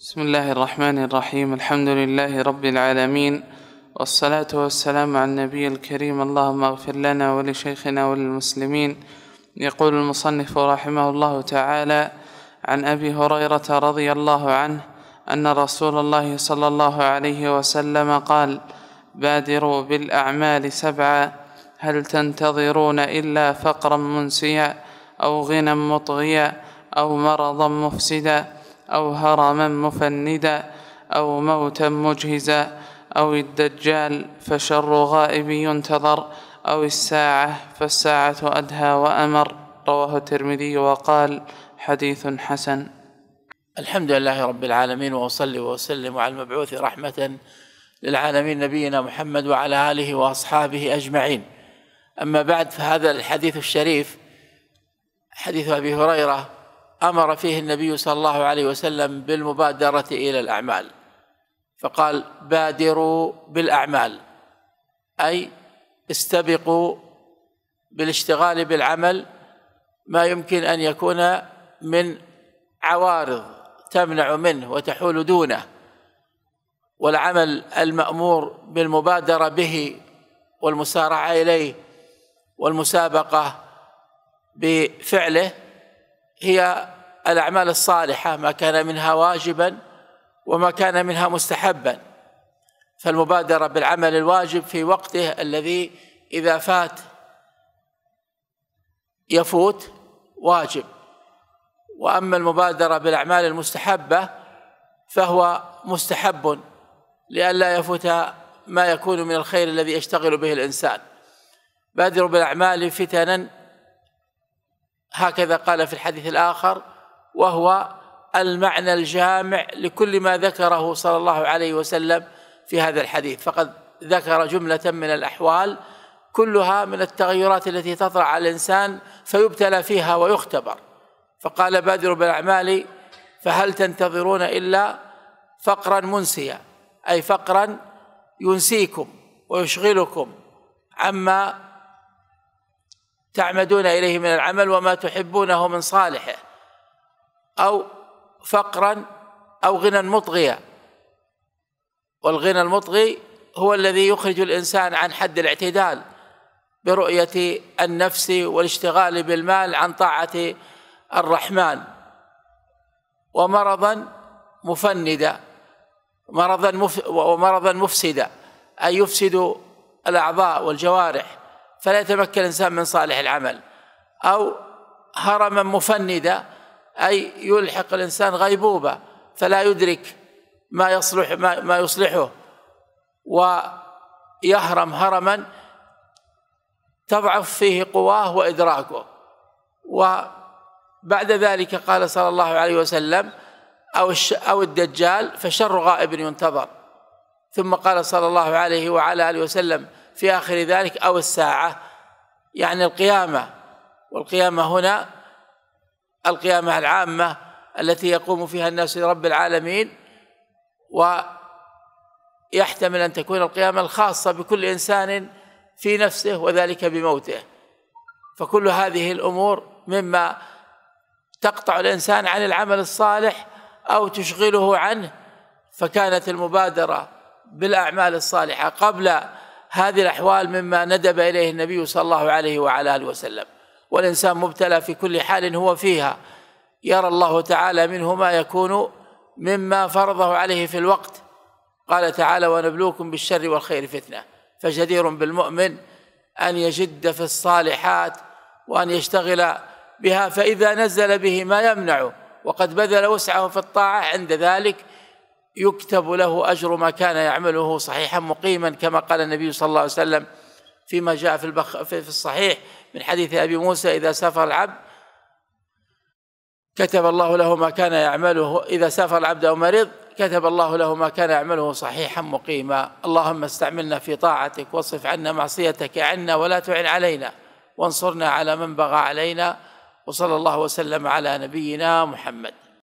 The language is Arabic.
بسم الله الرحمن الرحيم الحمد لله رب العالمين والصلاة والسلام على النبي الكريم اللهم اغفر لنا ولشيخنا وللمسلمين يقول المصنف رحمه الله تعالى عن أبي هريرة رضي الله عنه أن رسول الله صلى الله عليه وسلم قال بادروا بالأعمال سبعا هل تنتظرون إلا فقرا منسيا أو غنى مطغيا أو مرضا مفسدا أو هرما مفندا أو موتا مجهزا أو الدجال فشر غائب ينتظر أو الساعة فالساعة أدهى وأمر رواه الترمذي وقال حديث حسن الحمد لله رب العالمين وأصلي وأسلم على المبعوث رحمة للعالمين نبينا محمد وعلى آله وأصحابه أجمعين أما بعد فهذا الحديث الشريف حديث أبي هريرة امر فيه النبي صلى الله عليه وسلم بالمبادره الى الاعمال فقال بادروا بالاعمال اي استبقوا بالاشتغال بالعمل ما يمكن ان يكون من عوارض تمنع منه وتحول دونه والعمل المامور بالمبادره به والمسارعه اليه والمسابقه بفعله هي الأعمال الصالحة ما كان منها واجبا وما كان منها مستحبا فالمبادرة بالعمل الواجب في وقته الذي إذا فات يفوت واجب وأما المبادرة بالأعمال المستحبة فهو مستحب لئلا يفوت ما يكون من الخير الذي يشتغل به الإنسان بادروا بالأعمال فتنا هكذا قال في الحديث الآخر وهو المعنى الجامع لكل ما ذكره صلى الله عليه وسلم في هذا الحديث فقد ذكر جملة من الأحوال كلها من التغيرات التي تطرأ على الإنسان فيبتلى فيها ويختبر فقال بادر بالأعمال فهل تنتظرون إلا فقرا منسيا أي فقرا ينسيكم ويشغلكم عما تعمدون إليه من العمل وما تحبونه من صالحه أو فقرا أو غنى مطغيا والغنى المطغي هو الذي يخرج الإنسان عن حد الاعتدال برؤية النفس والاشتغال بالمال عن طاعة الرحمن ومرضا مفندا مرضا مف ومرضا مفسدا أي يفسد الأعضاء والجوارح فلا يتمكن الإنسان من صالح العمل أو هرما مفندا أي يلحق الإنسان غيبوبة فلا يدرك ما يصلح ما, ما يصلحه ويهرم هرما تضعف فيه قواه وإدراكه وبعد ذلك قال صلى الله عليه وسلم أو أو الدجال فشر غائب ينتظر ثم قال صلى الله عليه وعلى آله وسلم في آخر ذلك أو الساعة يعني القيامة والقيامة هنا القيامة العامة التي يقوم فيها الناس لرب العالمين ويحتمل أن تكون القيامة الخاصة بكل إنسان في نفسه وذلك بموته فكل هذه الأمور مما تقطع الإنسان عن العمل الصالح أو تشغله عنه فكانت المبادرة بالأعمال الصالحة قبل هذه الأحوال مما ندب إليه النبي صلى الله عليه وعلى آله وسلم والإنسان مبتلى في كل حال هو فيها يرى الله تعالى منه ما يكون مما فرضه عليه في الوقت قال تعالى ونبلوكم بالشر والخير فتنة فجدير بالمؤمن أن يجد في الصالحات وأن يشتغل بها فإذا نزل به ما يمنعه وقد بذل وسعه في الطاعة عند ذلك يكتب له أجر ما كان يعمله صحيحا مقيما كما قال النبي صلى الله عليه وسلم فيما جاء في, البخ في الصحيح من حديث أبي موسى إذا سافر العبد كتب الله له ما كان يعمله إذا سافر العبد أو مرض كتب الله له ما كان يعمله صحيحا مقيما اللهم استعملنا في طاعتك واصف عنا معصيتك عنا ولا تعن علينا وانصرنا على من بغى علينا وصلى الله وسلم على نبينا محمد